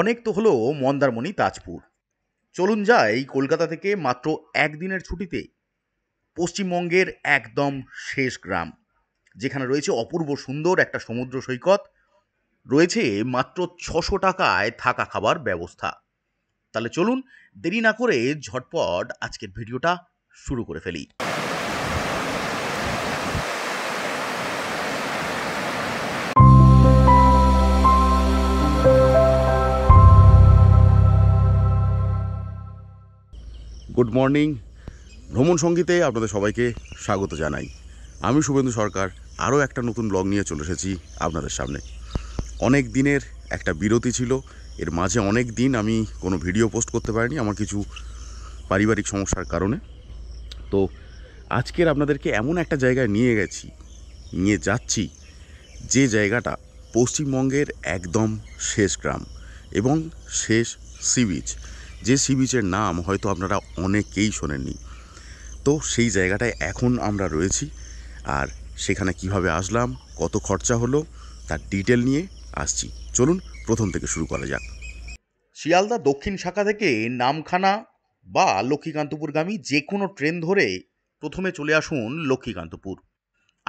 অনেক তো হলো মন্দারমণি তাজপুর চলুন যাই কলকাতা থেকে মাত্র একদিনের ছুটিতে পশ্চিমবঙ্গের একদম শেষ গ্রাম যেখানে রয়েছে অপূর্ব সুন্দর একটা সমুদ্র সৈকত রয়েছে মাত্র ছশো টাকায় থাকা খাবার ব্যবস্থা তাহলে চলুন দেরি না করে ঝটপট আজকের ভিডিওটা শুরু করে ফেলি গুড মর্নিং ভ্রমণ সঙ্গীতে আপনাদের সবাইকে স্বাগত জানাই আমি শুভেন্দু সরকার আরও একটা নতুন ব্লগ নিয়ে চলে এসেছি আপনাদের সামনে অনেক দিনের একটা বিরতি ছিল এর মাঝে অনেক দিন আমি কোনো ভিডিও পোস্ট করতে পারিনি আমার কিছু পারিবারিক সমস্যার কারণে তো আজকের আপনাদেরকে এমন একটা জায়গায় নিয়ে গেছি নিয়ে যাচ্ছি যে জায়গাটা পশ্চিমবঙ্গের একদম শেষ গ্রাম এবং শেষ সি বিচ যে সি বিচের নাম হয়তো আপনারা অনেকেই শোনেননি তো সেই জায়গাটায় এখন আমরা রয়েছি আর সেখানে কিভাবে আসলাম কত খরচা হলো তার ডিটেল নিয়ে আসছি চলুন প্রথম থেকে শুরু করা যাক শিয়ালদা দক্ষিণ শাখা থেকে নামখানা বা লক্ষ্মীকান্তপুরগামী যে কোনো ট্রেন ধরে প্রথমে চলে আসুন লক্ষ্মীকান্তপুর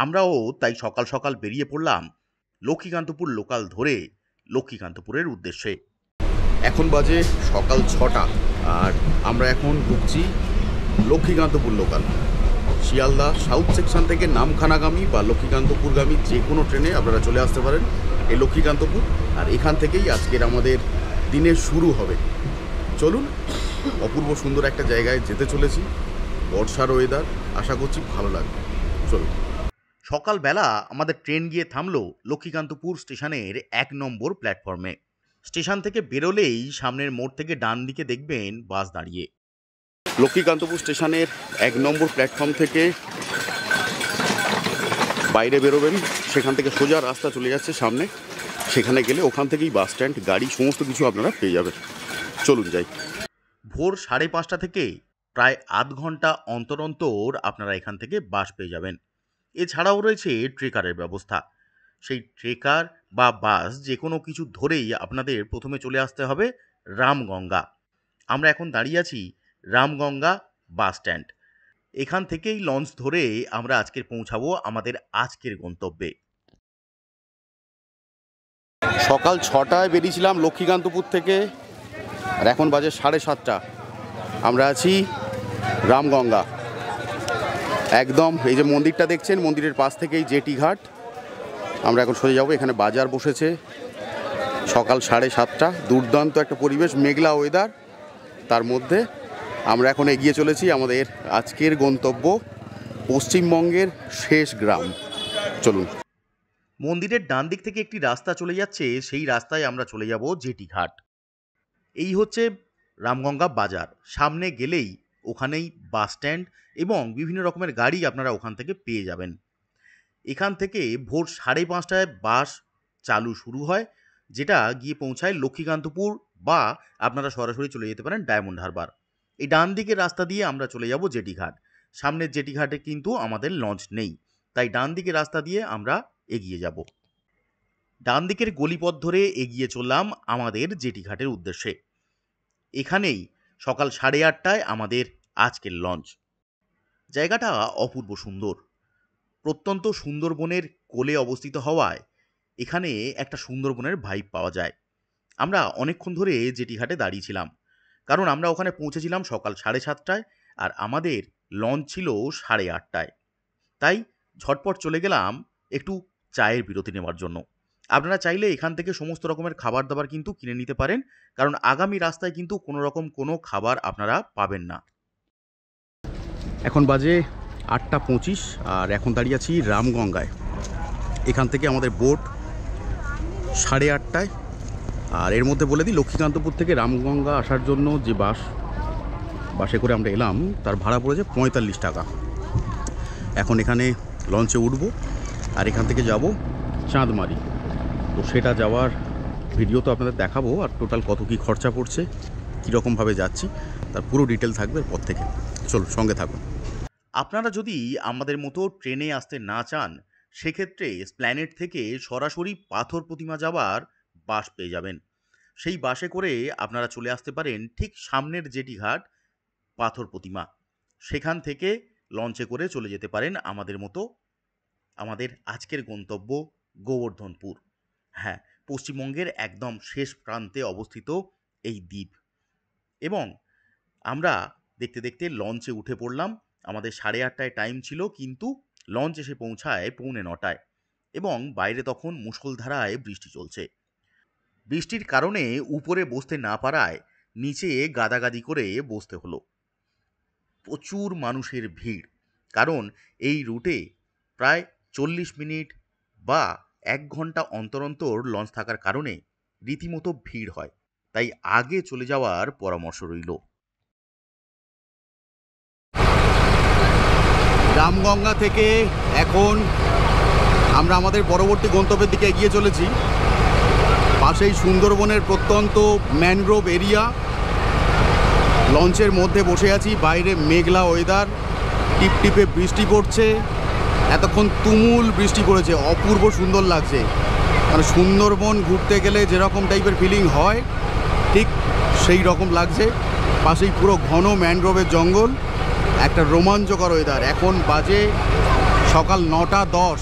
আমরাও তাই সকাল সকাল বেরিয়ে পড়লাম লক্ষ্মীকান্তপুর লোকাল ধরে লক্ষ্মীকান্তপুরের উদ্দেশ্যে এখন বাজে সকাল ছটা আর আমরা এখন ঢুকছি Lakshmikantapur local Sealdah south section থেকে নামখানাগামী বা লক্ষ্মীকান্তপুরগামী যে কোনো ট্রেনে আপনারা চলে আসতে পারেন এই লক্ষ্মীকান্তপুর আর এখান থেকেই আজকের আমাদের দিনের শুরু হবে চলুন অপূর্ব সুন্দর একটা জায়গায় যেতে চলেছি বর্ষার ওয়েদার আশা করছি ভালো লাগবে চলুন সকালবেলা আমাদের ট্রেন গিয়ে থামলো লক্ষ্মীকান্তপুর স্টেশনের এক নম্বর প্ল্যাটফর্মে স্টেশন থেকে বেরোলেই সামনের মোড় থেকে ডান দিকে দেখবেন বাস দাঁড়িয়ে লক্ষ্মীকান্তপুর স্টেশনের এক নম্বর প্ল্যাটফর্ম থেকে বাইরে বেরোবেন সেখান থেকে সোজা রাস্তা চলে যাচ্ছে সামনে সেখানে গেলে ওখান থেকেই বাস স্ট্যান্ড গাড়ি সমস্ত কিছু আপনারা পেয়ে যাবেন চলুন যাই ভোর সাড়ে পাঁচটা থেকে প্রায় আধ ঘন্টা অন্তর অন্তর আপনারা এখান থেকে বাস পেয়ে যাবেন এছাড়াও রয়েছে ট্রেকারের ব্যবস্থা সেই ট্রেকার বা বাস যে কোনো কিছু ধরেই আপনাদের প্রথমে চলে আসতে হবে রামগঙ্গা আমরা এখন দাঁড়িয়ে আছি রামগঙ্গা বাস স্ট্যান্ড এখান থেকেই লঞ্চ ধরে আমরা আজকের পৌঁছাবো আমাদের আজকের গন্তব্যে সকাল ছটায় বেরিয়েছিলাম লক্ষ্মীকান্তপুর থেকে আর এখন বাজে সাড়ে সাতটা আমরা আছি রামগঙ্গা একদম এই যে মন্দিরটা দেখছেন মন্দিরের পাশ থেকেই জেটি ঘাট আমরা এখন সরে যাবো এখানে বাজার বসেছে সকাল সাড়ে সাতটা দুর্দান্ত একটা পরিবেশ মেঘলা ওয়েদার তার মধ্যে আমরা এখন এগিয়ে চলেছি আমাদের আজকের গন্তব্য পশ্চিমবঙ্গের শেষ গ্রাম চলুন মন্দিরের ডান দিক থেকে একটি রাস্তা চলে যাচ্ছে সেই রাস্তায় আমরা চলে যাব জেটিঘাট এই হচ্ছে রামগঙ্গা বাজার সামনে গেলেই ওখানেই বাস স্ট্যান্ড এবং বিভিন্ন রকমের গাড়ি আপনারা ওখান থেকে পেয়ে যাবেন এখান থেকে ভোর সাড়ে পাঁচটায় বাস চালু শুরু হয় যেটা গিয়ে পৌঁছায় লক্ষ্মীকান্তপুর বা আপনারা সরাসরি চলে যেতে পারেন ডায়মন্ড হারবার এই ডান দিকের রাস্তা দিয়ে আমরা চলে যাব জেটিঘাট সামনের জেটিঘাটে কিন্তু আমাদের লঞ্চ নেই তাই ডান দিকের রাস্তা দিয়ে আমরা এগিয়ে যাব ডান দিকের গলিপথ ধরে এগিয়ে চললাম আমাদের জেটিঘাটের উদ্দেশ্যে এখানেই সকাল সাড়ে আটটায় আমাদের আজকের লঞ্চ জায়গাটা অপূর্ব সুন্দর প্রত্যন্ত সুন্দরবনের কোলে অবস্থিত হওয়ায় এখানে একটা সুন্দরবনের ভাইব পাওয়া যায় আমরা অনেকক্ষণ ধরে জেটিঘাটে দাঁড়িয়েছিলাম কারণ আমরা ওখানে পৌঁছেছিলাম সকাল সাড়ে সাতটায় আর আমাদের লঞ্চ ছিল সাড়ে আটটায় তাই ঝটপট চলে গেলাম একটু চায়ের বিরতি নেওয়ার জন্য আপনারা চাইলে এখান থেকে সমস্ত রকমের খাবার দাবার কিন্তু কিনে নিতে পারেন কারণ আগামী রাস্তায় কিন্তু কোনো রকম কোনো খাবার আপনারা পাবেন না এখন বাজে আটটা পঁচিশ আর এখন দাঁড়িয়ে আছি রামগঙ্গায় এখান থেকে আমাদের বোট সাড়ে আটটায় আর এর মধ্যে বলে দিই লক্ষ্মীকান্তপুর থেকে রামগঙ্গা আসার জন্য যে বাস বাসে করে আমরা এলাম তার ভাড়া পড়েছে পঁয়তাল্লিশ টাকা এখন এখানে লঞ্চে উঠবো আর এখান থেকে যাব চাঁদমারি তো সেটা যাওয়ার ভিডিও তো আপনাদের দেখাবো আর টোটাল কত কি খরচা পড়ছে কীরকমভাবে যাচ্ছি তার পুরো ডিটেল থাকবে পর থেকে চলুন সঙ্গে থাকুন আপনারা যদি আমাদের মতো ট্রেনে আসতে না চান সেক্ষেত্রে স্প্ল্যানেট থেকে সরাসরি পাথর প্রতিমা যাওয়ার বাস পেয়ে যাবেন সেই বাসে করে আপনারা চলে আসতে পারেন ঠিক সামনের জেটি ঘাট পাথর প্রতিমা সেখান থেকে লঞ্চে করে চলে যেতে পারেন আমাদের মতো আমাদের আজকের গন্তব্য গোবর্ধনপুর হ্যাঁ পশ্চিমবঙ্গের একদম শেষ প্রান্তে অবস্থিত এই দ্বীপ এবং আমরা দেখতে দেখতে লঞ্চে উঠে পড়লাম আমাদের সাড়ে আটটায় টাইম ছিল কিন্তু লঞ্চ এসে পৌঁছায় পৌনে নটায় এবং বাইরে তখন মুসলধারায় বৃষ্টি চলছে বৃষ্টির কারণে উপরে বসতে না পারায় নিচে গাদাগাদি করে বসতে হলো প্রচুর মানুষের ভিড় কারণ এই রুটে প্রায় চল্লিশ মিনিট বা এক ঘন্টা অন্তর অন্তর লঞ্চ থাকার কারণে রীতিমতো ভিড় হয় তাই আগে চলে যাওয়ার পরামর্শ রইল রামগঙ্গা থেকে এখন আমরা আমাদের পরবর্তী গন্তব্যের দিকে এগিয়ে চলেছি পাশেই সুন্দরবনের প্রত্যন্ত ম্যানগ্রোভ এরিয়া লঞ্চের মধ্যে বসে আছি বাইরে মেঘলা ওয়েদার টিপটিপে বৃষ্টি পড়ছে এতক্ষণ তুমুল বৃষ্টি পড়েছে অপূর্ব সুন্দর লাগছে মানে সুন্দরবন ঘুরতে গেলে যেরকম টাইপের ফিলিং হয় ঠিক সেই রকম লাগছে পাশেই পুরো ঘন ম্যানগ্রোভের জঙ্গল একটা রোমাঞ্চকর ওয়েদার এখন বাজে সকাল নটা দশ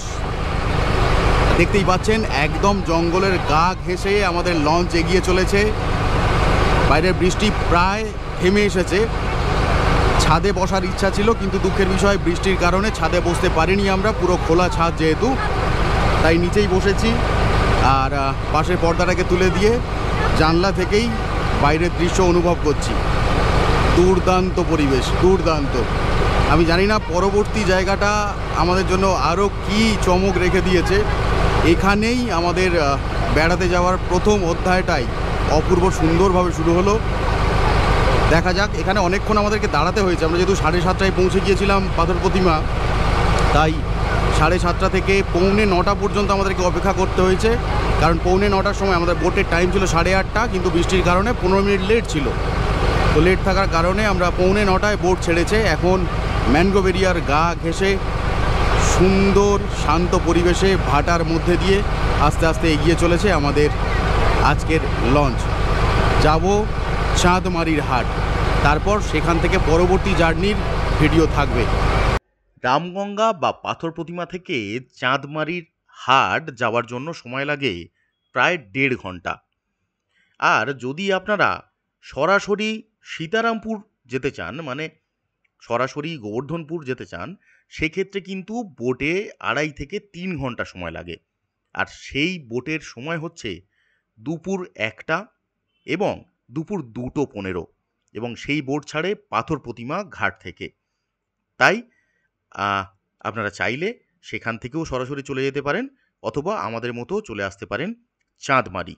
দেখতেই পাচ্ছেন একদম জঙ্গলের গা ঘেঁষে আমাদের লঞ্চ এগিয়ে চলেছে বাইরের বৃষ্টি প্রায় থেমে এসেছে ছাদে বসার ইচ্ছা ছিল কিন্তু দুঃখের বিষয় বৃষ্টির কারণে ছাদে বসতে পারিনি আমরা পুরো খোলা ছাদ যেহেতু তাই নিচেই বসেছি আর পাশের পর্দাটাকে তুলে দিয়ে জানলা থেকেই বাইরের দৃশ্য অনুভব করছি দুর্দান্ত পরিবেশ দুর্দান্ত আমি জানি না পরবর্তী জায়গাটা আমাদের জন্য আরও কি চমক রেখে দিয়েছে এখানেই আমাদের বেড়াতে যাওয়ার প্রথম অধ্যায়টাই অপূর্ব সুন্দরভাবে শুরু হলো দেখা যাক এখানে অনেকক্ষণ আমাদেরকে দাঁড়াতে হয়েছে আমরা যেহেতু সাড়ে সাতটায় পৌঁছে গিয়েছিলাম পাথর প্রতিমা তাই সাড়ে সাতটা থেকে পৌনে নটা পর্যন্ত আমাদেরকে অপেক্ষা করতে হয়েছে কারণ পৌনে নটার সময় আমাদের বোটের টাইম ছিল সাড়ে আটটা কিন্তু বৃষ্টির কারণে পনেরো মিনিট লেট ছিল তো লেট থাকার কারণে আমরা পৌনে নটায় বোট ছেড়েছে এখন ম্যানগ্রোভ এরিয়ার গা ঘেঁষে সুন্দর শান্ত পরিবেশে ভাটার মধ্যে দিয়ে আস্তে আস্তে এগিয়ে চলেছে আমাদের আজকের লঞ্চ যাব চাঁদমারির হাট তারপর সেখান থেকে পরবর্তী জার্নির ভিডিও থাকবে রামগঙ্গা বা পাথর প্রতিমা থেকে চাঁদমারির হাট যাওয়ার জন্য সময় লাগে প্রায় দেড় ঘন্টা আর যদি আপনারা সরাসরি সীতারামপুর যেতে চান মানে সরাসরি গোবর্ধনপুর যেতে চান সেক্ষেত্রে কিন্তু বোটে আড়াই থেকে তিন ঘন্টা সময় লাগে আর সেই বোটের সময় হচ্ছে দুপুর একটা এবং দুপুর দুটো পনেরো এবং সেই বোট ছাড়ে পাথর প্রতিমা ঘাট থেকে তাই আপনারা চাইলে সেখান থেকেও সরাসরি চলে যেতে পারেন অথবা আমাদের মতো চলে আসতে পারেন চাঁদমারি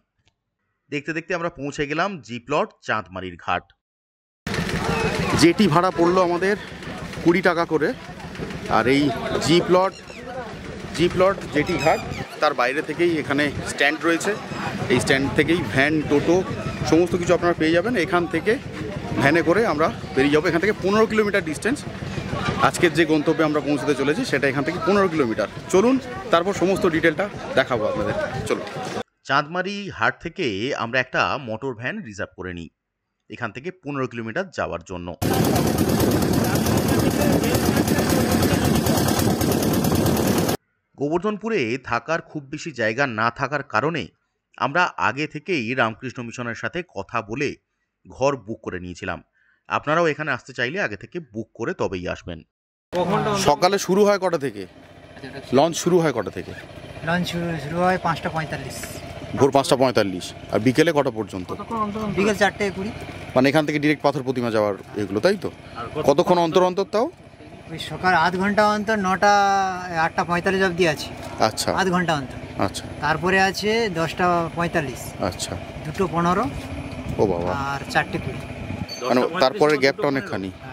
দেখতে দেখতে আমরা পৌঁছে গেলাম জিপ্লট চাঁদমারির ঘাট যেটি ভাড়া পড়লো আমাদের কুড়ি টাকা করে আর এই G plot G plot jetty ঘাট তার বাইরে থেকেই এখানে স্ট্যান্ড রয়েছে এই স্ট্যান্ড থেকেই ভ্যান টোটো সমস্ত কিছু আপনারা পেয়ে যাবেন এখান থেকে ভ্যানে করে আমরা বেরিয়ে যাবো এখান থেকে পনেরো কিলোমিটার ডিস্টেন্স আজকের যে গন্তব্যে আমরা পৌঁছতে চলেছি সেটা এখান থেকে পনেরো কিলোমিটার চলুন তারপর সমস্ত ডিটেলটা দেখাবো আপনাদের চলুন চাঁদমারি হাট থেকে আমরা একটা মোটর ভ্যান রিজার্ভ করে নিই এখান থেকে পনেরো কিলোমিটার যাওয়ার জন্য গোবর্ধনপুরে থাকার খুব বেশি জায়গা না থাকার কারণে আমরা আগে থেকেই রামকৃষ্ণ মিশনের সাথে কথা বলে ঘর বুক করে নিয়েছিলাম আপনারাও এখানে আসতে চাইলে আগে থেকে বুক করে তবেই আসবেন সকালে শুরু হয় কটা থেকে লঞ্চ আচ্ছা, শুরু হয় কটা থেকে লঞ্চ শুরু হয় পাঁচটা পঁয়তাল্লিশ ভোর পাঁচটা পঁয়তাল্লিশ আর বিকেলে কটা পর্যন্ত বিকেল চারটে কুড়ি মানে এখান থেকে ডিরেক্ট পাথর প্রতিমা যাওয়ার এগুলো তাই তো কতক্ষণ অন্তর অন্তর তাও সকাল আধ ঘন্টা অন্তর নটা আটটা পঁয়তাল্লিশ অবধি আছে আচ্ছা আধ ঘন্টা অন্তর আচ্ছা তারপরে আছে দশটা পঁয়তাল্লিশ আচ্ছা দুটো পনেরো ও বাবা আর চারটে কুড়ি মানে তারপরে গ্যাপটা অনেকখানি হ্যাঁ।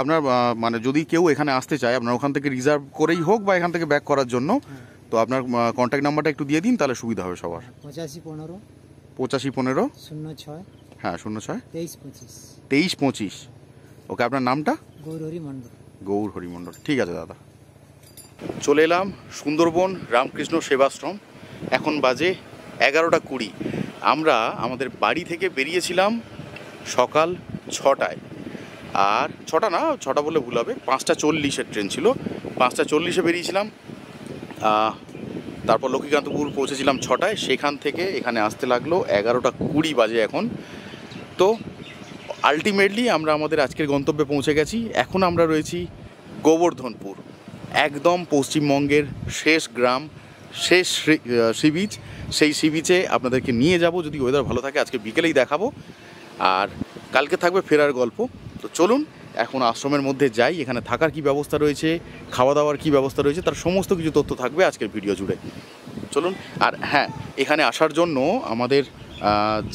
আপনার মানে যদি কেউ এখানে আসতে চায় আপনার ওখান থেকে রিজার্ভ করেই হোক বা এখান থেকে ব্যাক করার জন্য তো আপনার কন্ট্যাক্ট নাম্বারটা একটু দিয়ে দিন তাহলে সুবিধা হবে সবার পঁচাশি পনেরো পঁচাশি পনেরো শূন্য ছয় হ্যাঁ শূন্য ছয় তেইশ পঁচিশ তেইশ পঁচিশ ওকে আপনার নামটা গৌরহরি মণ্ডল গৌরহরি মণ্ডল ঠিক আছে দাদা চলে এলাম সুন্দরবন রামকৃষ্ণ সেবাশ্রম এখন বাজে এগারোটা কুড়ি আমরা আমাদের বাড়ি থেকে বেরিয়েছিলাম সকাল ছটায় আর ছটা না ছটা বলে ভুল হবে পাঁচটা চল্লিশের ট্রেন ছিল পাঁচটা চল্লিশে বেরিয়েছিলাম তারপর লক্ষ্মীকান্তপুর পৌঁছেছিলাম ছটায় সেখান থেকে এখানে আসতে লাগলো এগারোটা কুড়ি বাজে এখন তো আলটিমেটলি আমরা আমাদের আজকের গন্তব্যে পৌঁছে গেছি এখন আমরা রয়েছি গোবর্ধনপুর একদম পশ্চিমবঙ্গের শেষ গ্রাম শেষ সি বিচ সেই সি বিচে আপনাদেরকে নিয়ে যাব যদি ওয়েদার ভালো থাকে আজকে বিকেলেই দেখাবো আর কালকে থাকবে ফেরার গল্প তো চলুন এখন আশ্রমের মধ্যে যাই এখানে থাকার কি ব্যবস্থা রয়েছে খাওয়া দাওয়ার কি ব্যবস্থা রয়েছে তার সমস্ত কিছু তথ্য থাকবে আজকের ভিডিও জুড়ে চলুন আর হ্যাঁ এখানে আসার জন্য আমাদের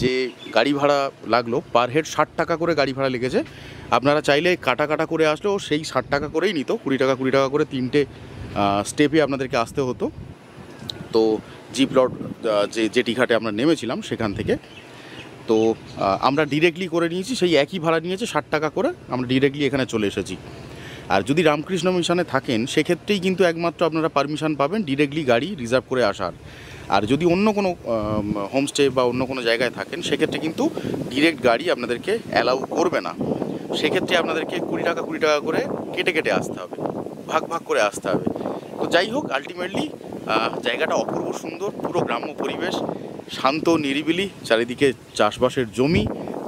যে গাড়ি ভাড়া লাগলো পার হেড ষাট টাকা করে গাড়ি ভাড়া লেগেছে আপনারা চাইলে কাটা কাটা করে আসলেও সেই ষাট টাকা করেই নিত কুড়ি টাকা কুড়ি টাকা করে তিনটে স্টেপে আপনাদেরকে আসতে হতো তো জিপ লড যে যেটি ঘাটে আমরা নেমেছিলাম সেখান থেকে তো আমরা ডিরেক্টলি করে নিয়েছি সেই একই ভাড়া নিয়েছে ষাট টাকা করে আমরা ডিরেক্টলি এখানে চলে এসেছি আর যদি রামকৃষ্ণ মিশনে থাকেন সেক্ষেত্রেই কিন্তু একমাত্র আপনারা পারমিশন পাবেন ডিরেক্টলি গাড়ি রিজার্ভ করে আসার আর যদি অন্য কোনো হোমস্টে বা অন্য কোনো জায়গায় থাকেন সেক্ষেত্রে কিন্তু ডিরেক্ট গাড়ি আপনাদেরকে অ্যালাউ করবে না সেক্ষেত্রে আপনাদেরকে কুড়ি টাকা কুড়ি টাকা করে কেটে কেটে আসতে হবে ভাগ ভাগ করে আসতে হবে তো যাই হোক আলটিমেটলি জায়গাটা অপূর্ব সুন্দর পুরো গ্রাম্য পরিবেশ শান্ত নিরিবিলি চারিদিকে চাষবাসের জমি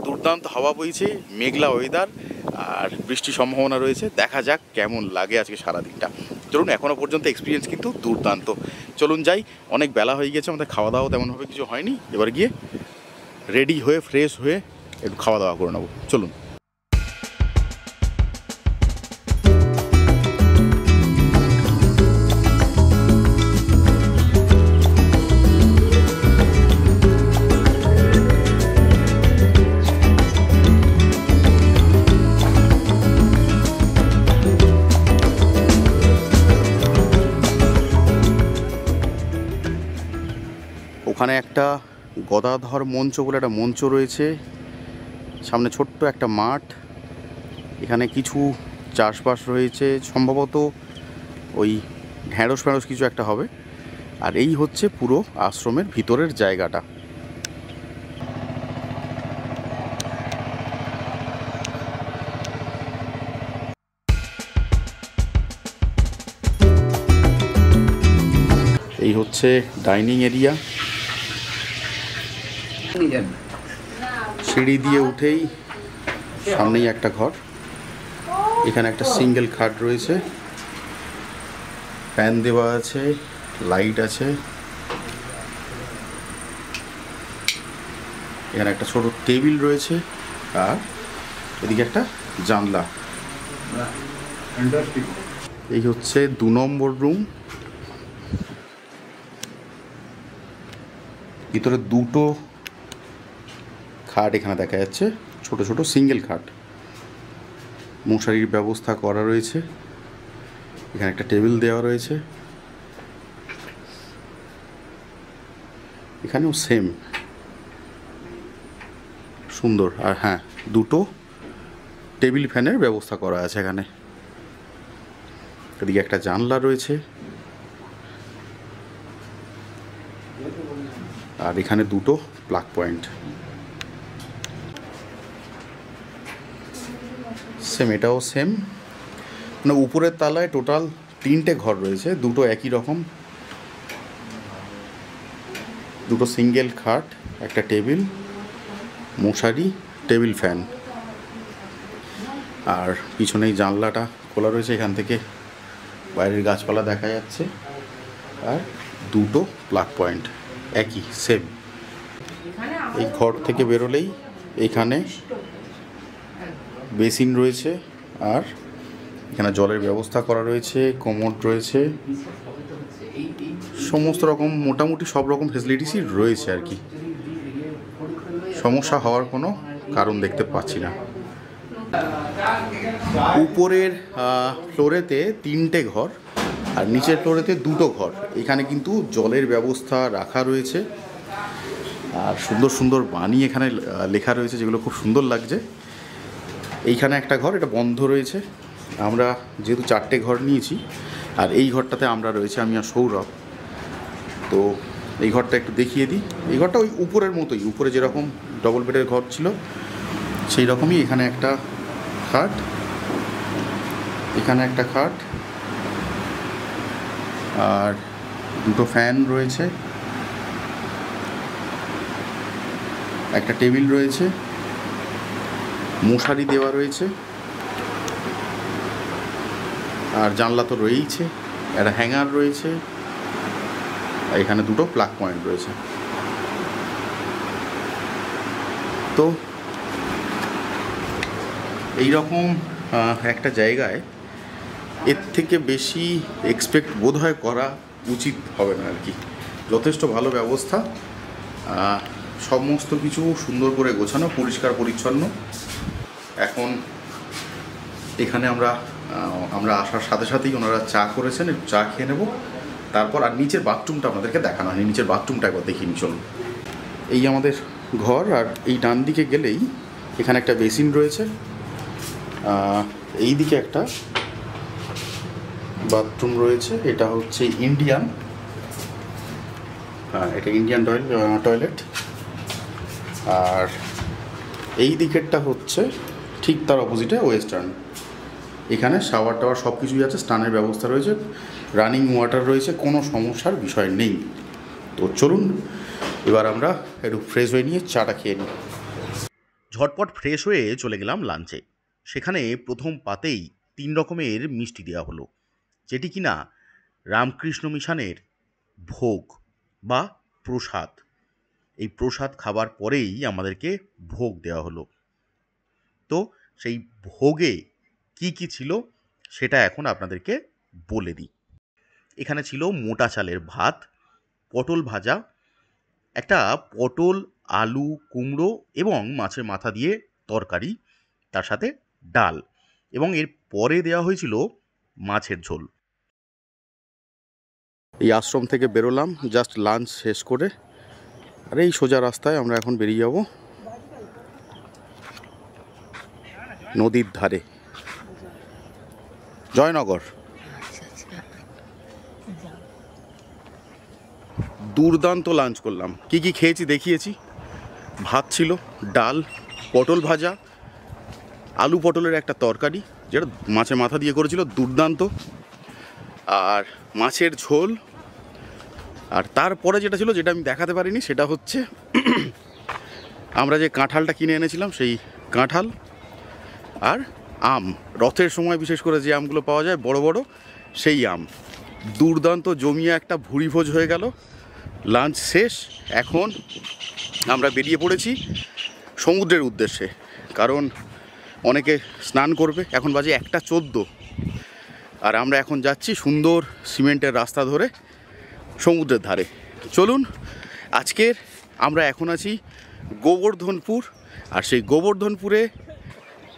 দুর্দান্ত হাওয়া বইছে মেঘলা ওয়েদার আর বৃষ্টির সম্ভাবনা রয়েছে দেখা যাক কেমন লাগে আজকে সারাদিনটা চলুন এখনও পর্যন্ত এক্সপিরিয়েন্স কিন্তু দুর্দান্ত চলুন যাই অনেক বেলা হয়ে গেছে আমাদের খাওয়া দাওয়া তেমনভাবে কিছু হয়নি এবার গিয়ে রেডি হয়ে ফ্রেশ হয়ে একটু খাওয়া দাওয়া করে নেবো চলুন ওখানে একটা গদাধর মঞ্চ বলে একটা মঞ্চ রয়েছে সামনে ছোট্ট একটা মাঠ এখানে কিছু চাষবাস রয়েছে সম্ভবত ওই ঢ্যাঁড়স ফ্যাঁড়স কিছু একটা হবে আর এই হচ্ছে পুরো আশ্রমের ভিতরের জায়গাটা এই হচ্ছে ডাইনিং এরিয়া সিঁড়ি দিয়ে উঠেই সামনেই একটা ঘর এখানে একটা সিঙ্গেল খাট রয়েছে ফ্যান দেওয়া আছে লাইট আছে এখানে একটা ছোট টেবিল রয়েছে আর এদিকে একটা জানলা এই হচ্ছে দু নম্বর রুম ভিতরে দুটো খাট এখানে দেখা যাচ্ছে ছোট ছোট সিঙ্গেল খাট মশারির ব্যবস্থা করা রয়েছে এখানে একটা টেবিল দেওয়া রয়েছে এখানেও সেম সুন্দর আর হ্যাঁ দুটো টেবিল ফ্যানের ব্যবস্থা করা আছে এখানে এদিকে একটা জানলা রয়েছে আর এখানে দুটো প্লাক পয়েন্ট সেম এটাও সেম মানে উপরের তালায় টোটাল তিনটে ঘর রয়েছে দুটো একই রকম দুটো সিঙ্গেল খাট একটা টেবিল মশারি টেবিল ফ্যান আর পিছনেই জানলাটা খোলা রয়েছে এখান থেকে বাইরের গাছপালা দেখা যাচ্ছে আর দুটো প্লাক পয়েন্ট একই সেম এই ঘর থেকে বেরোলেই এখানে বেসিন রয়েছে আর এখানে জলের ব্যবস্থা করা রয়েছে কোমর রয়েছে সমস্ত রকম মোটামুটি সব রকম ফেসিলিটিসই রয়েছে আর কি সমস্যা হওয়ার কোনো কারণ দেখতে পাচ্ছি না উপরের ফ্লোরেতে তিনটে ঘর আর নিচের ফ্লোরেতে দুটো ঘর এখানে কিন্তু জলের ব্যবস্থা রাখা রয়েছে আর সুন্দর সুন্দর বাণী এখানে লেখা রয়েছে যেগুলো খুব সুন্দর লাগছে এইখানে একটা ঘর এটা বন্ধ রয়েছে আমরা যেহেতু চারটে ঘর নিয়েছি আর এই ঘরটাতে আমরা রয়েছে আমি আর সৌরভ তো এই ঘরটা একটু দেখিয়ে দিই এই ঘরটা ওই উপরের মতোই উপরে যেরকম ডবল বেডের ঘর ছিল সেই রকমই এখানে একটা খাট এখানে একটা খাট আর দুটো ফ্যান রয়েছে একটা টেবিল রয়েছে মশারি দেওয়া রয়েছে আর জানলা তো রয়েইছে একটা হ্যাঙ্গার রয়েছে এখানে দুটো প্লাক পয়েন্ট রয়েছে তো এইরকম একটা জায়গায় এর থেকে বেশি এক্সপেক্ট বোধ হয় করা উচিত হবে না আর কি যথেষ্ট ভালো ব্যবস্থা সমস্ত কিছু সুন্দর করে গোছানো পরিষ্কার পরিচ্ছন্ন এখন এখানে আমরা আমরা আসার সাথে সাথেই ওনারা চা করেছেন একটু চা খেয়ে নেব তারপর আর নিচের বাথরুমটা আপনাদেরকে দেখানো হয়নি নিচের বাথরুমটা একবার দেখিনি চলুন এই আমাদের ঘর আর এই ডান দিকে গেলেই এখানে একটা বেসিন রয়েছে এই দিকে একটা বাথরুম রয়েছে এটা হচ্ছে ইন্ডিয়ান হ্যাঁ এটা ইন্ডিয়ান টয়লেট আর এই দিকেরটা হচ্ছে ঠিক তার অপোজিটে ওয়েস্টার্ন এখানে শাওয়ার টাওয়ার সব কিছুই আছে স্নানের ব্যবস্থা রয়েছে রানিং ওয়াটার রয়েছে কোনো সমস্যার বিষয় নেই তো চলুন এবার আমরা একটু ফ্রেশ হয়ে নিয়ে চাটা খেয়ে নিই ঝটপট ফ্রেশ হয়ে চলে গেলাম লাঞ্চে সেখানে প্রথম পাতেই তিন রকমের মিষ্টি দেওয়া হলো যেটি কিনা রামকৃষ্ণ মিশনের ভোগ বা প্রসাদ এই প্রসাদ খাবার পরেই আমাদেরকে ভোগ দেওয়া হলো তো সেই ভোগে কি কি ছিল সেটা এখন আপনাদেরকে বলে দিই এখানে ছিল মোটা চালের ভাত পটল ভাজা একটা পটল আলু কুমড়ো এবং মাছের মাথা দিয়ে তরকারি তার সাথে ডাল এবং এর পরে দেওয়া হয়েছিল মাছের ঝোল এই আশ্রম থেকে বেরোলাম জাস্ট লাঞ্চ শেষ করে আর এই সোজা রাস্তায় আমরা এখন বেরিয়ে যাবো নদীর ধারে জয়নগর দুর্দান্ত লাঞ্চ করলাম কি কি খেয়েছি দেখিয়েছি ভাত ছিল ডাল পটল ভাজা আলু পটলের একটা তরকারি যেটা মাছের মাথা দিয়ে করেছিল দুর্দান্ত আর মাছের ঝোল আর তারপরে যেটা ছিল যেটা আমি দেখাতে পারিনি সেটা হচ্ছে আমরা যে কাঁঠালটা কিনে এনেছিলাম সেই কাঁঠাল আর আম রথের সময় বিশেষ করে যে আমগুলো পাওয়া যায় বড় বড় সেই আম দুর্দান্ত জমিয়ে একটা ভুড়িভোজ হয়ে গেল লাঞ্চ শেষ এখন আমরা বেরিয়ে পড়েছি সমুদ্রের উদ্দেশ্যে কারণ অনেকে স্নান করবে এখন বাজে একটা চোদ্দ আর আমরা এখন যাচ্ছি সুন্দর সিমেন্টের রাস্তা ধরে সমুদ্রের ধারে চলুন আজকের আমরা এখন আছি গোবর্ধনপুর আর সেই গোবর্ধনপুরে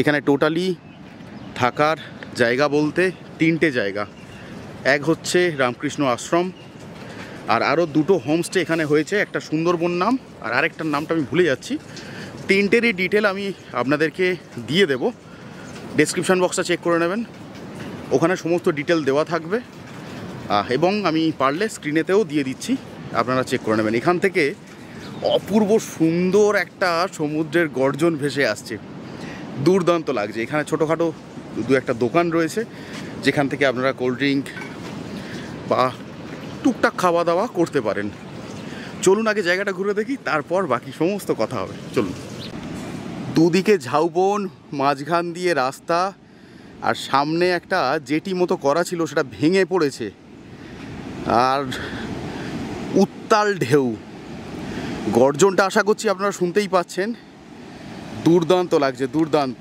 এখানে টোটালি থাকার জায়গা বলতে তিনটে জায়গা এক হচ্ছে রামকৃষ্ণ আশ্রম আর আরও দুটো হোমস্টে এখানে হয়েছে একটা সুন্দরবন নাম আর আরেকটার নামটা আমি ভুলে যাচ্ছি তিনটেরই ডিটেল আমি আপনাদেরকে দিয়ে দেব ডিসক্রিপশান বক্সটা চেক করে নেবেন ওখানে সমস্ত ডিটেল দেওয়া থাকবে এবং আমি পারলে স্ক্রিনেতেও দিয়ে দিচ্ছি আপনারা চেক করে নেবেন এখান থেকে অপূর্ব সুন্দর একটা সমুদ্রের গর্জন ভেসে আসছে দুর্দান্ত লাগছে এখানে ছোটোখাটো দু একটা দোকান রয়েছে যেখান থেকে আপনারা কোল্ড ড্রিঙ্ক বা টুকটাক খাওয়া দাওয়া করতে পারেন চলুন আগে জায়গাটা ঘুরে দেখি তারপর বাকি সমস্ত কথা হবে চলুন দুদিকে ঝাউবন মাঝখান দিয়ে রাস্তা আর সামনে একটা জেটি মতো করা ছিল সেটা ভেঙে পড়েছে আর উত্তাল ঢেউ গর্জনটা আশা করছি আপনারা শুনতেই পাচ্ছেন দুর্দান্ত লাগছে দুর্দান্ত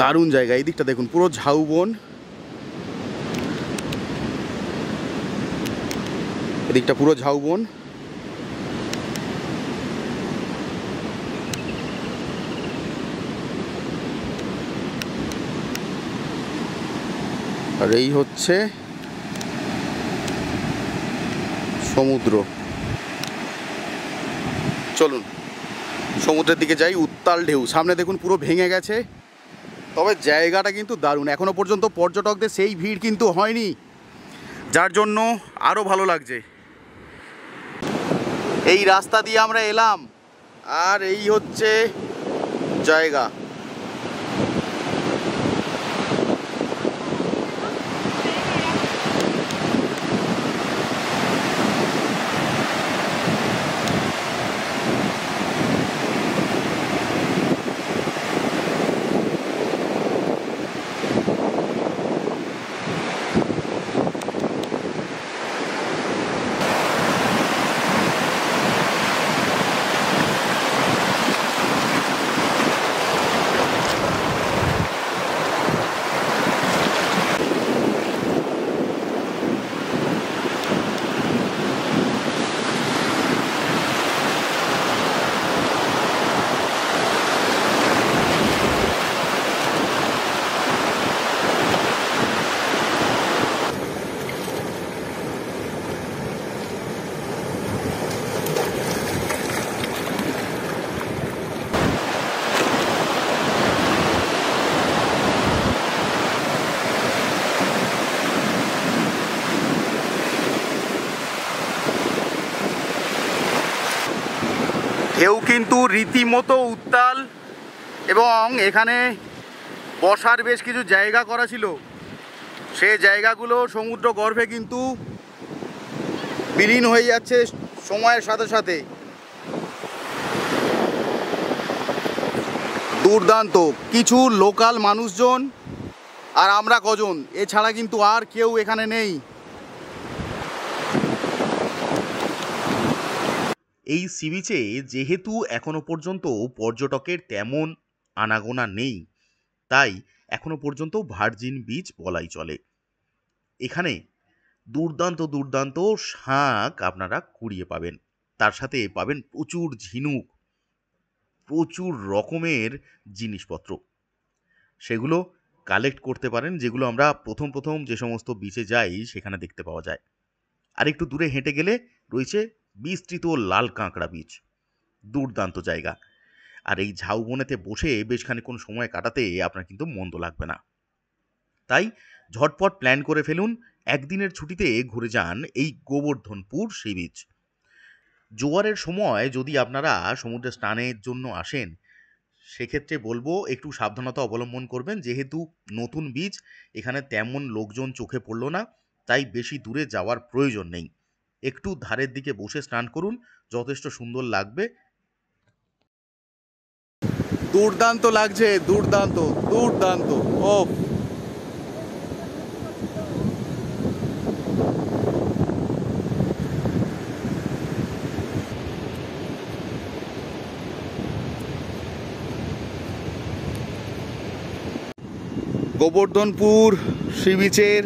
দারুণ জায়গা এই দিকটা দেখুন পুরো ঝাউবন এদিকটা পুরো ঝাউবন আর এই হচ্ছে সমুদ্র চলুন সমুদ্রের দিকে যাই উত্তাল ঢেউ সামনে দেখুন পুরো ভেঙে গেছে তবে জায়গাটা কিন্তু দারুণ এখনও পর্যন্ত পর্যটকদের সেই ভিড় কিন্তু হয়নি যার জন্য আরও ভালো লাগছে এই রাস্তা দিয়ে আমরা এলাম আর এই হচ্ছে জায়গা কেউ কিন্তু রীতিমতো উত্তাল এবং এখানে বসার বেশ কিছু জায়গা করা ছিল সে জায়গাগুলো সমুদ্র গর্ভে কিন্তু বিলীন হয়ে যাচ্ছে সময়ের সাথে সাথে দুর্দান্ত কিছু লোকাল মানুষজন আর আমরা কজন এছাড়া কিন্তু আর কেউ এখানে নেই এই সি বিচে যেহেতু এখনও পর্যন্ত পর্যটকের তেমন আনাগোনা নেই তাই এখনও পর্যন্ত ভার্জিন বিচ বলাই চলে এখানে দুর্দান্ত দুর্দান্ত শাঁখ আপনারা কুড়িয়ে পাবেন তার সাথে পাবেন প্রচুর ঝিনুক প্রচুর রকমের জিনিসপত্র সেগুলো কালেক্ট করতে পারেন যেগুলো আমরা প্রথম প্রথম যে সমস্ত বিচে যাই সেখানে দেখতে পাওয়া যায় আর একটু দূরে হেঁটে গেলে রয়েছে বিস্তৃত লাল কাঁকড়া বীচ দুর্দান্ত জায়গা আর এই ঝাউবনেতে বসে বেশ খানিক্ষণ সময় কাটাতে আপনার কিন্তু মন্দ লাগবে না তাই ঝটপট প্ল্যান করে ফেলুন একদিনের ছুটিতে ঘুরে যান এই গোবর্ধনপুর সি বীচ জোয়ারের সময় যদি আপনারা সমুদ্রে স্নানের জন্য আসেন সেক্ষেত্রে বলবো একটু সাবধানতা অবলম্বন করবেন যেহেতু নতুন বীজ এখানে তেমন লোকজন চোখে পড়ল না তাই বেশি দূরে যাওয়ার প্রয়োজন নেই একটু ধারের দিকে বসে স্নান করুন যথেষ্ট সুন্দর লাগবে দুর্দান্ত লাগছে দুর্দান্ত দুর্দান্ত ও গোবর্ধনপুর সি বিচের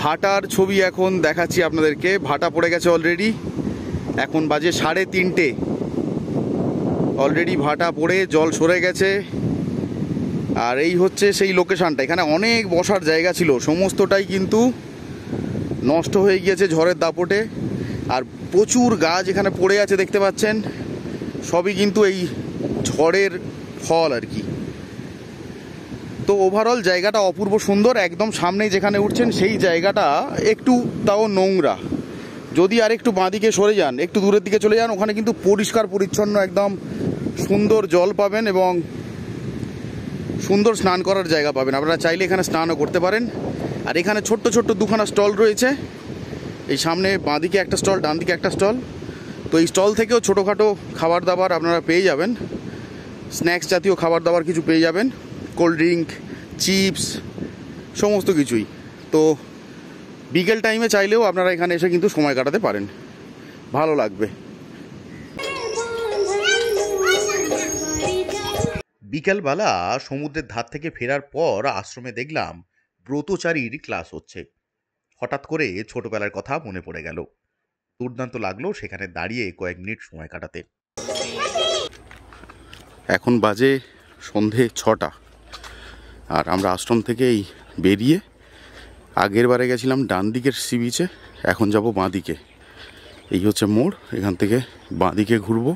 ভাটার ছবি এখন দেখাচ্ছি আপনাদেরকে ভাটা পড়ে গেছে অলরেডি এখন বাজে সাড়ে তিনটে অলরেডি ভাটা পড়ে জল সরে গেছে আর এই হচ্ছে সেই লোকেশানটা এখানে অনেক বসার জায়গা ছিল সমস্তটাই কিন্তু নষ্ট হয়ে গিয়েছে ঝড়ের দাপটে আর প্রচুর গাছ এখানে পড়ে আছে দেখতে পাচ্ছেন সবই কিন্তু এই ঝড়ের ফল আর কি তো ওভারঅল জায়গাটা অপূর্ব সুন্দর একদম সামনেই যেখানে উঠছেন সেই জায়গাটা একটু তাও নোংরা যদি আর একটু বাঁদিকে সরে যান একটু দূরের দিকে চলে যান ওখানে কিন্তু পরিষ্কার পরিচ্ছন্ন একদম সুন্দর জল পাবেন এবং সুন্দর স্নান করার জায়গা পাবেন আপনারা চাইলে এখানে স্নানও করতে পারেন আর এখানে ছোট্ট ছোট্ট দুখানা স্টল রয়েছে এই সামনে বাঁদিকে একটা স্টল ডান দিকে একটা স্টল তো এই স্টল থেকেও ছোটোখাটো খাবার দাবার আপনারা পেয়ে যাবেন স্ন্যাক্স জাতীয় খাবার দাবার কিছু পেয়ে যাবেন কোল্ড ড্রিঙ্ক চিপস সমস্ত কিছুই তো বিকেল টাইমে চাইলেও আপনারা এখানে এসে কিন্তু সময় কাটাতে পারেন ভালো লাগবে বিকেলবেলা সমুদ্রের ধার থেকে ফেরার পর আশ্রমে দেখলাম ব্রতচারীর ক্লাস হচ্ছে হঠাৎ করে ছোটবেলার কথা মনে পড়ে গেল দুর্দান্ত লাগলো সেখানে দাঁড়িয়ে কয়েক মিনিট সময় কাটাতে এখন বাজে সন্ধে ছটা আর আমরা আশ্রম থেকে এই বেরিয়ে আগের বারে গেছিলাম ডান দিকের সি বিচে এখন যাব বাঁ দিকে এই হচ্ছে মোড় এখান থেকে বাঁ দিকে ঘুরবো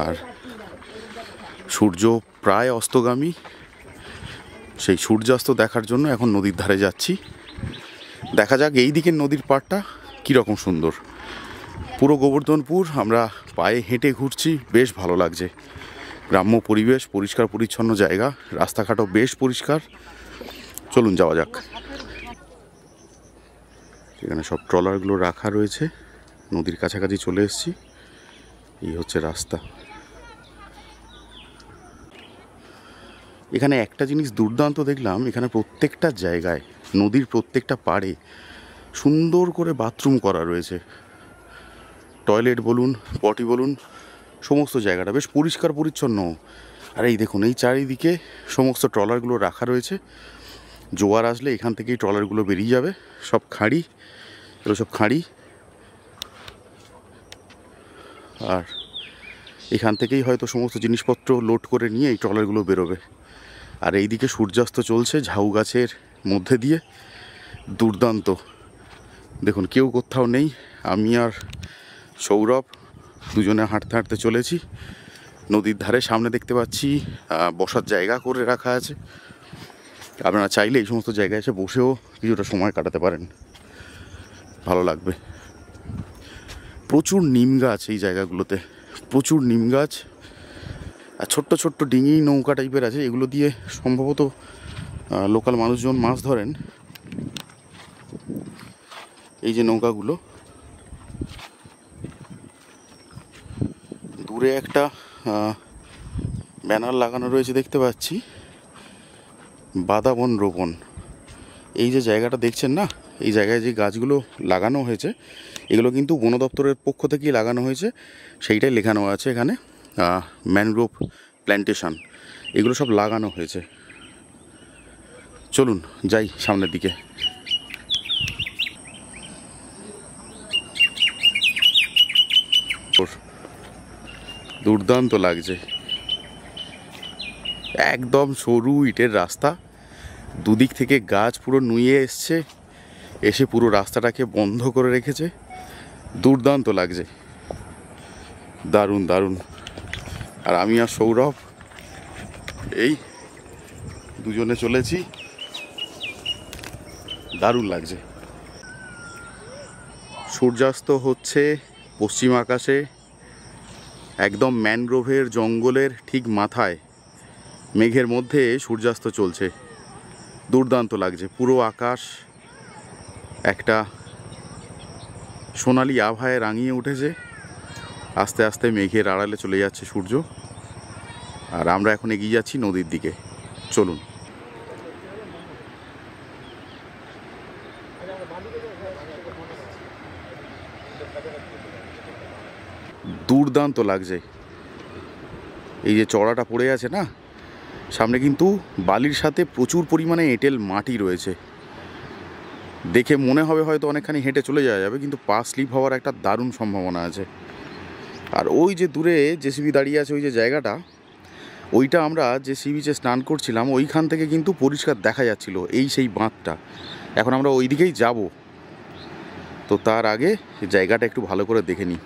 আর সূর্য প্রায় অস্তগামী সেই সূর্যাস্ত দেখার জন্য এখন নদীর ধারে যাচ্ছি দেখা যাক এই দিকের নদীর পাড়টা কীরকম সুন্দর পুরো গোবর্ধনপুর আমরা পায়ে হেঁটে ঘুরছি বেশ ভালো লাগছে গ্রাম্য পরিবেশ পরিষ্কার পরিচ্ছন্ন জায়গা রাস্তাঘাটও বেশ পরিষ্কার চলুন যাওয়া যাক এখানে সব ট্রলারগুলো রাখা রয়েছে নদীর কাছাকাছি চলে এসেছি এই হচ্ছে রাস্তা এখানে একটা জিনিস দুর্দান্ত দেখলাম এখানে প্রত্যেকটা জায়গায় নদীর প্রত্যেকটা পাড়ে সুন্দর করে বাথরুম করা রয়েছে টয়লেট বলুন পটি বলুন সমস্ত জায়গাটা বেশ পরিষ্কার পরিচ্ছন্ন আর এই দেখুন এই চারিদিকে সমস্ত ট্রলারগুলো রাখা রয়েছে জোয়ার আসলে এখান থেকেই ট্রলারগুলো বেরিয়ে যাবে সব খাঁড়ি এগুলো সব খাঁড়ি আর এখান থেকেই হয়তো সমস্ত জিনিসপত্র লোড করে নিয়ে এই ট্রলারগুলো বেরোবে আর এই দিকে সূর্যাস্ত চলছে ঝাউ গাছের মধ্যে দিয়ে দুর্দান্ত দেখুন কেউ কোথাও নেই আমি আর সৌরভ দুজনে হাঁটতে হাঁটতে চলেছি নদীর ধারে সামনে দেখতে পাচ্ছি বসার জায়গা করে রাখা আছে আপনারা চাইলে এই সমস্ত জায়গায় এসে বসেও কিছুটা সময় কাটাতে পারেন ভালো লাগবে প্রচুর নিম গাছ এই জায়গাগুলোতে প্রচুর নিম গাছ আর ছোট্ট ছোট্ট ডিঙি নৌকা টাইপের আছে এগুলো দিয়ে সম্ভবত লোকাল মানুষজন মাছ ধরেন এই যে নৌকাগুলো দূরে একটা ব্যানার লাগানো রয়েছে দেখতে পাচ্ছি বাদাবন রোপণ এই যে জায়গাটা দেখছেন না এই জায়গায় যে গাছগুলো লাগানো হয়েছে এগুলো কিন্তু বন দপ্তরের পক্ষ থেকেই লাগানো হয়েছে সেইটাই লেখানো আছে এখানে ম্যানগ্রোভ প্ল্যান্টেশন এগুলো সব লাগানো হয়েছে চলুন যাই সামনের দিকে ওর দুর্দান্ত লাগছে একদম সরু ইটের রাস্তা দুদিক থেকে গাছ পুরো নুয়ে এসছে এসে পুরো রাস্তাটাকে বন্ধ করে রেখেছে দুর্দান্ত লাগছে দারুণ দারুণ আর আমি আর সৌরভ এই দুজনে চলেছি দারুণ লাগছে সূর্যাস্ত হচ্ছে পশ্চিম আকাশে একদম ম্যানগ্রোভের জঙ্গলের ঠিক মাথায় মেঘের মধ্যে সূর্যাস্ত চলছে দুর্দান্ত লাগছে পুরো আকাশ একটা সোনালি আভায় রাঙিয়ে উঠেছে আস্তে আস্তে মেঘের আড়ালে চলে যাচ্ছে সূর্য আর আমরা এখন এগিয়ে যাচ্ছি নদীর দিকে চলুন দুর্দান্ত লাগছে এই যে চড়াটা পড়ে আছে না সামনে কিন্তু বালির সাথে প্রচুর পরিমাণে এঁটেল মাটি রয়েছে দেখে মনে হবে হয়তো অনেকখানি হেঁটে চলে যাওয়া যাবে কিন্তু পা স্লিপ হওয়ার একটা দারুণ সম্ভাবনা আছে আর ওই যে দূরে জেসিবি দাঁড়িয়ে আছে ওই যে জায়গাটা ওইটা আমরা যে সি বিচে স্নান করছিলাম ওইখান থেকে কিন্তু পরিষ্কার দেখা যাচ্ছিল এই সেই বাঁধটা এখন আমরা ওই দিকেই যাব তো তার আগে জায়গাটা একটু ভালো করে দেখে নিই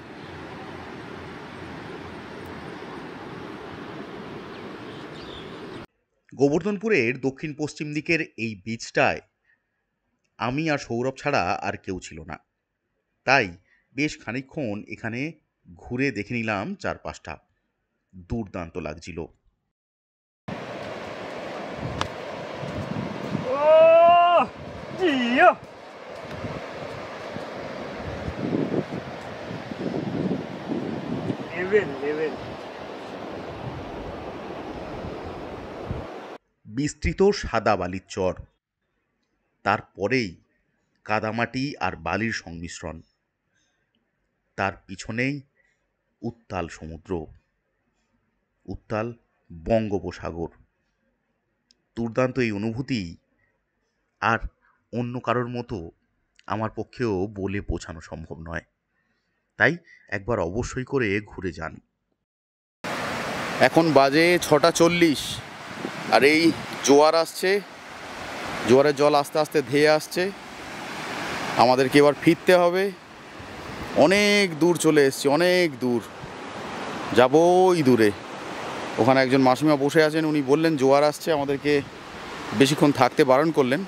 গোবর্ধনপুরের দক্ষিণ পশ্চিম দিকের এই বীজটায় আমি আর সৌরভ ছাড়া আর কেউ ছিল না তাই বেশ খানিক্ষণ এখানে ঘুরে দেখে নিলাম চারপাশটা দুর্দান্ত লাগছিল লেভেল লেভেল বিস্তৃত সাদা বালির চর তারপরেই কাদামাটি আর বালির সংমিশ্রণ তার পিছনেই উত্তাল সমুদ্র উত্তাল বঙ্গোপসাগর দুর্দান্ত এই অনুভূতি আর অন্য কারোর মতো আমার পক্ষেও বলে বোঝানো সম্ভব নয় তাই একবার অবশ্যই করে ঘুরে যান এখন বাজে ছটা চল্লিশ আর এই জোয়ার আসছে জোয়ারের জল আস্তে আস্তে ধেয়ে আসছে আমাদেরকে এবার ফিরতে হবে অনেক দূর চলে এসছি অনেক দূর যাবই দূরে ওখানে একজন মাসিমা বসে আছেন উনি বললেন জোয়ার আসছে আমাদেরকে বেশিক্ষণ থাকতে বারণ করলেন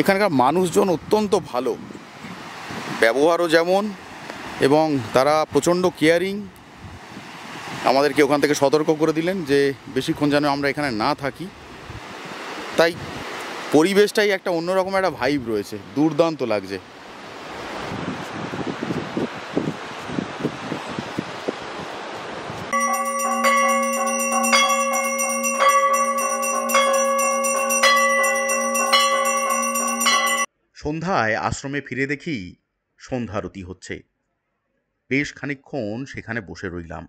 এখানকার মানুষজন অত্যন্ত ভালো ব্যবহারও যেমন এবং তারা প্রচণ্ড কেয়ারিং আমাদেরকে ওখান থেকে সতর্ক করে দিলেন যে বেশিক্ষণ যেন আমরা এখানে না থাকি তাই পরিবেশটাই একটা অন্যরকম একটা ভাইব রয়েছে দুর্দান্ত লাগছে সন্ধ্যায় আশ্রমে ফিরে দেখি সন্ধ্যারতি হচ্ছে বেশ খানিক্ষণ সেখানে বসে রইলাম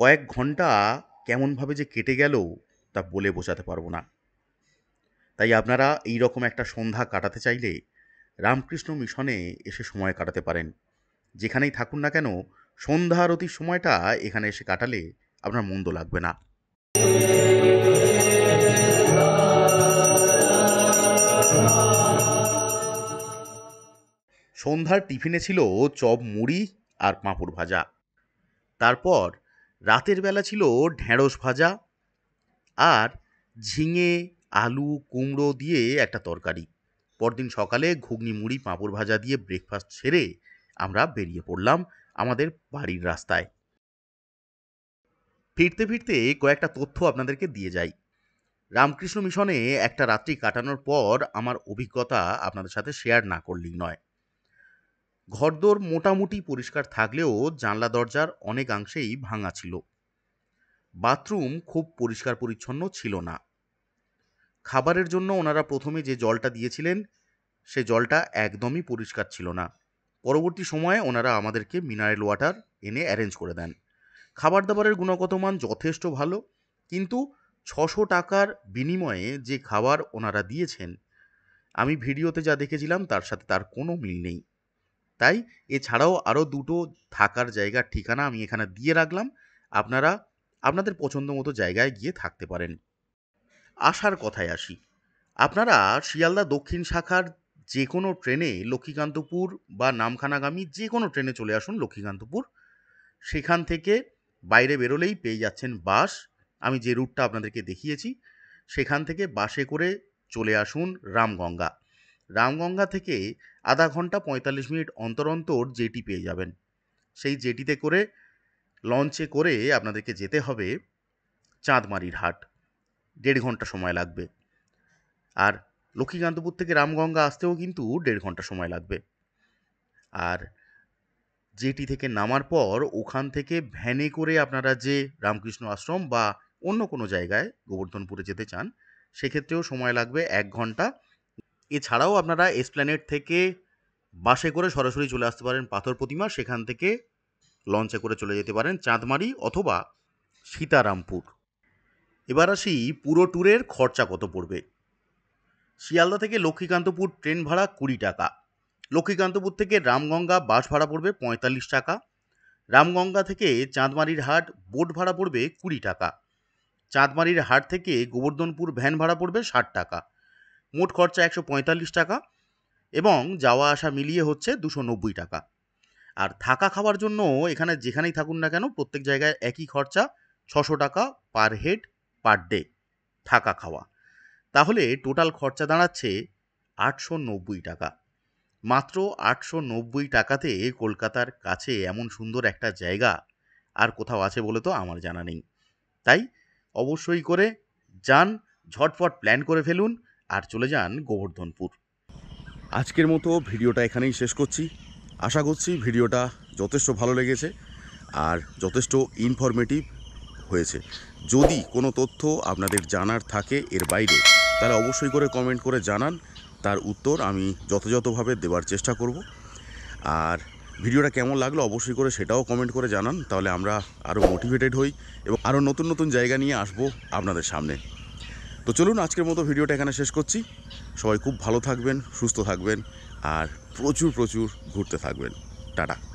কয়েক ঘন্টা কেমনভাবে যে কেটে গেল তা বলে বোঝাতে পারবো না তাই আপনারা এই রকম একটা সন্ধ্যা কাটাতে চাইলে রামকৃষ্ণ মিশনে এসে সময় কাটাতে পারেন যেখানেই থাকুন না কেন সন্ধ্যা আরতির সময়টা এখানে এসে কাটালে আপনার মন্দ লাগবে না সন্ধ্যার টিফিনে ছিল চপ মুড়ি আর পাঁপড় ভাজা তারপর রাতের বেলা ছিল ঢেঁড়স ভাজা আর ঝিঙে আলু কুমড়ো দিয়ে একটা তরকারি পরদিন সকালে ঘুগনি মুড়ি পাঁপড় ভাজা দিয়ে ব্রেকফাস্ট সেরে আমরা বেরিয়ে পড়লাম আমাদের বাড়ির রাস্তায় ফিরতে ফিরতে কয়েকটা তথ্য আপনাদেরকে দিয়ে যাই রামকৃষ্ণ মিশনে একটা রাত্রি কাটানোর পর আমার অভিজ্ঞতা আপনাদের সাথে শেয়ার না করলেই নয় ঘরদোর মোটামুটি পরিষ্কার থাকলেও জানলা দরজার অনেকাংশেই ভাঙা ছিল বাথরুম খুব পরিষ্কার পরিচ্ছন্ন ছিল না খাবারের জন্য ওনারা প্রথমে যে জলটা দিয়েছিলেন সে জলটা একদমই পরিষ্কার ছিল না পরবর্তী সময়ে ওনারা আমাদেরকে মিনারেল ওয়াটার এনে অ্যারেঞ্জ করে দেন খাবার দাবারের গুণগত মান যথেষ্ট ভালো কিন্তু ছশো টাকার বিনিময়ে যে খাবার ওনারা দিয়েছেন আমি ভিডিওতে যা দেখেছিলাম তার সাথে তার কোনো মিল নেই তাই এছাড়াও আরও দুটো থাকার জায়গার ঠিকানা আমি এখানে দিয়ে রাখলাম আপনারা আপনাদের পছন্দ মতো জায়গায় গিয়ে থাকতে পারেন আসার কথায় আসি আপনারা শিয়ালদা দক্ষিণ শাখার যে কোনো ট্রেনে লক্ষ্মীকান্তপুর বা নামখানাগামী যে কোনো ট্রেনে চলে আসুন লক্ষ্মীকান্তপুর সেখান থেকে বাইরে বেরোলেই পেয়ে যাচ্ছেন বাস আমি যে রুটটা আপনাদেরকে দেখিয়েছি সেখান থেকে বাসে করে চলে আসুন রামগঙ্গা রামগঙ্গা থেকে আধা ঘন্টা পঁয়তাল্লিশ মিনিট অন্তর অন্তর জেটি পেয়ে যাবেন সেই জেটিতে করে লঞ্চে করে আপনাদেরকে যেতে হবে চাঁদমারির হাট দেড় ঘন্টা সময় লাগবে আর লক্ষ্মীকান্তপুর থেকে রামগঙ্গা আসতেও কিন্তু দেড় ঘন্টা সময় লাগবে আর জেটি থেকে নামার পর ওখান থেকে ভ্যানে করে আপনারা যে রামকৃষ্ণ আশ্রম বা অন্য কোনো জায়গায় গোবর্ধনপুরে যেতে চান সেক্ষেত্রেও সময় লাগবে এক ঘন্টা এছাড়াও আপনারা এসপ্ল্যানেড থেকে বাসে করে সরাসরি চলে আসতে পারেন পাথর প্রতিমা সেখান থেকে লঞ্চে করে চলে যেতে পারেন চাঁদমারি অথবা সীতারামপুর এবার আসি পুরো ট্যুরের খরচা কত পড়বে শিয়ালদা থেকে লক্ষ্মীকান্তপুর ট্রেন ভাড়া কুড়ি টাকা লক্ষ্মীকান্তপুর থেকে রামগঙ্গা বাস ভাড়া পড়বে পঁয়তাল্লিশ টাকা রামগঙ্গা থেকে চাঁদমারির হাট বোট ভাড়া পড়বে কুড়ি টাকা চাঁদমারির হাট থেকে গোবর্ধনপুর ভ্যান ভাড়া পড়বে ষাট টাকা মোট খরচা একশো টাকা এবং যাওয়া আসা মিলিয়ে হচ্ছে দুশো নব্বই টাকা আর থাকা খাওয়ার জন্য এখানে যেখানেই থাকুন না কেন প্রত্যেক জায়গায় একই খরচা ছশো টাকা পার হেড পার ডে থাকা খাওয়া তাহলে টোটাল খরচা দাঁড়াচ্ছে আটশো নব্বই টাকা মাত্র আটশো নব্বই টাকাতে কলকাতার কাছে এমন সুন্দর একটা জায়গা আর কোথাও আছে বলে তো আমার জানা নেই তাই অবশ্যই করে যান ঝটপট প্ল্যান করে ফেলুন আর চলে যান গোবর্ধনপুর আজকের মতো ভিডিওটা এখানেই শেষ করছি আশা করছি ভিডিওটা যথেষ্ট ভালো লেগেছে আর যথেষ্ট ইনফরমেটিভ হয়েছে যদি কোনো তথ্য আপনাদের জানার থাকে এর বাইরে তাহলে অবশ্যই করে কমেন্ট করে জানান তার উত্তর আমি যথাযথভাবে দেওয়ার চেষ্টা করব আর ভিডিওটা কেমন লাগলো অবশ্যই করে সেটাও কমেন্ট করে জানান তাহলে আমরা আরও মোটিভেটেড হই এবং আরও নতুন নতুন জায়গা নিয়ে আসব আপনাদের সামনে তো চলুন আজকের মতো ভিডিওটা এখানে শেষ করছি সবাই খুব ভালো থাকবেন সুস্থ থাকবেন আর প্রচুর প্রচুর ঘুরতে থাকবেন টাটা